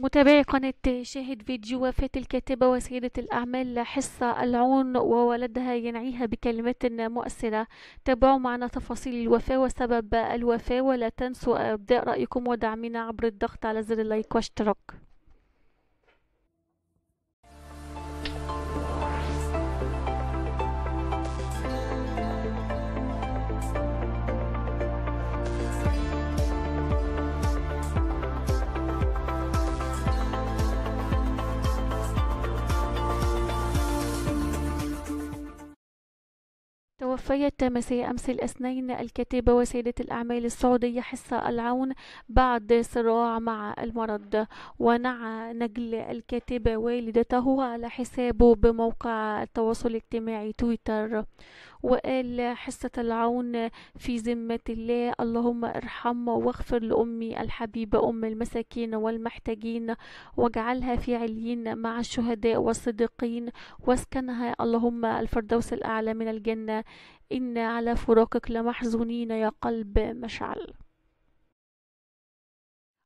متابعي قناة شاهد فيديو وفاة الكاتبة وسيدة الأعمال حصة العون وولدها ينعيها بكلمات مؤثرة تابعوا معنا تفاصيل الوفاة وسبب الوفاة ولا تنسوا إبداء رأيكم ودعمنا عبر الضغط على زر اللايك واشتراك توفيت مساء أمس الاثنين الكاتبة وسيدة الأعمال السعودية حصة العون بعد صراع مع المرض ونعى نجل الكاتبة والدته على حسابه بموقع التواصل الاجتماعي تويتر وقال حصة العون في ذمة الله اللهم ارحم واغفر لأمي الحبيبة أم المساكين والمحتاجين واجعلها في عليين مع الشهداء والصديقين واسكنها اللهم الفردوس الأعلى من الجنة إن على فراقك لمحزونين يا قلب مشعل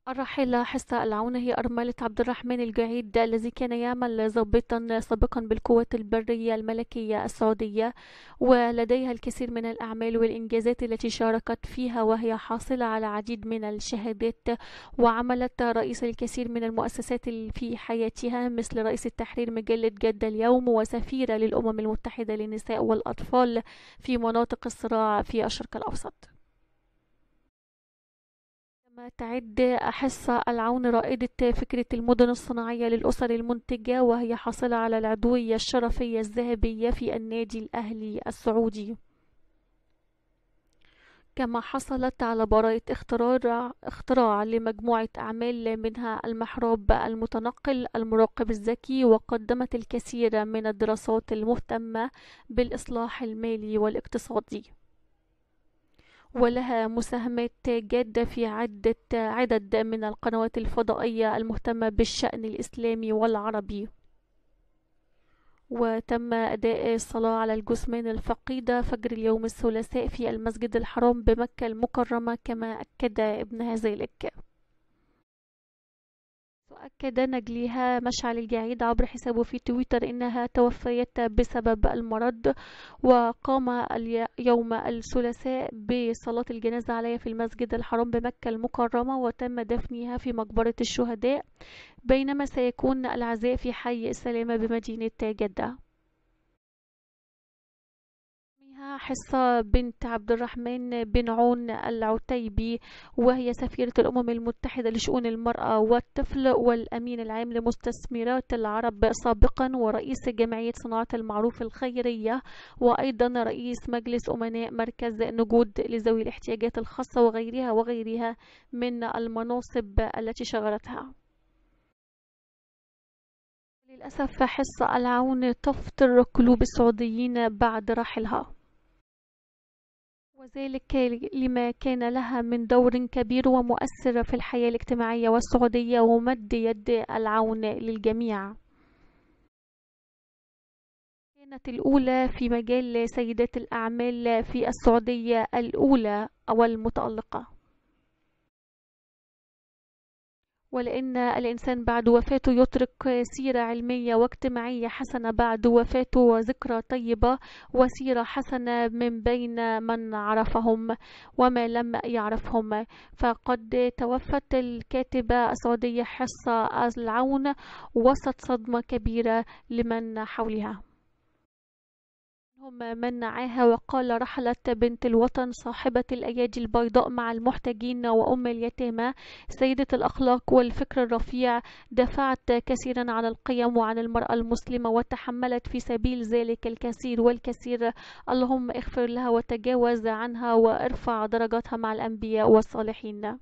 الراحلة حصة العون هي أرملة عبد الرحمن الجعيد الذي كان يعمل ضابطا سابقا بالقوات البرية الملكية السعودية ولديها الكثير من الأعمال والإنجازات التي شاركت فيها وهي حاصلة على عديد من الشهادات وعملت رئيس الكثير من المؤسسات في حياتها مثل رئيس التحرير مجلة جدة اليوم وسفيرة للأمم المتحدة للنساء والأطفال في مناطق الصراع في الشرق الأوسط تعد حصة العون رائدة فكرة المدن الصناعية للأسر المنتجة وهي حاصلة على العضوية الشرفية الذهبية في النادي الأهلي السعودي كما حصلت على براءة اختراع لمجموعة أعمال منها المحراب المتنقل المراقب الذكي وقدمت الكثير من الدراسات المهتمة بالإصلاح المالي والاقتصادي ولها مساهمات جادة في عدة عدد من القنوات الفضائية المهتمة بالشأن الإسلامي والعربي وتم أداء الصلاة على الجثمان الفقيدة فجر اليوم الثلاثاء في المسجد الحرام بمكة المكرمة كما أكد ابنها ذلك وأكد نجليها مشعل الجعيد عبر حسابه في تويتر إنها توفيت بسبب المرض وقام يوم الثلاثاء بصلاة الجنازة عليها في المسجد الحرام بمكة المكرمة وتم دفنها في مقبرة الشهداء بينما سيكون العزاء في حي السلامة بمدينة جدة حصة بنت عبد الرحمن بن عون العتيبي وهي سفيرة الأمم المتحدة لشؤون المرأة والطفل والأمين العام لمستثمرات العرب سابقا ورئيس جمعية صناعة المعروف الخيرية وأيضا رئيس مجلس أمناء مركز نجود لذوي الاحتياجات الخاصة وغيرها وغيرها من المناصب التي شغلتها للأسف حصة العون تفطر قلوب السعوديين بعد رحلها وذلك لما كان لها من دور كبير ومؤثر في الحياة الاجتماعية والسعودية ومد يد العون للجميع كانت الأولى في مجال سيدات الأعمال في السعودية الأولى أو المتألقة ولأن الإنسان بعد وفاته يترك سيرة علمية واجتماعية حسنة بعد وفاته وذكرى طيبة وسيرة حسنة من بين من عرفهم وما لم يعرفهم فقد توفت الكاتبة السعودية حصة العون وسط صدمة كبيرة لمن حولها منهم من نعاها وقال رحلت بنت الوطن صاحبة الأيادي البيضاء مع المحتاجين وأم اليتامى سيدة الأخلاق والفكر الرفيع دفعت كثيرا عن القيم وعن المرأة المسلمة وتحملت في سبيل ذلك الكثير والكثير اللهم اغفر لها وتجاوز عنها وارفع درجاتها مع الأنبياء والصالحين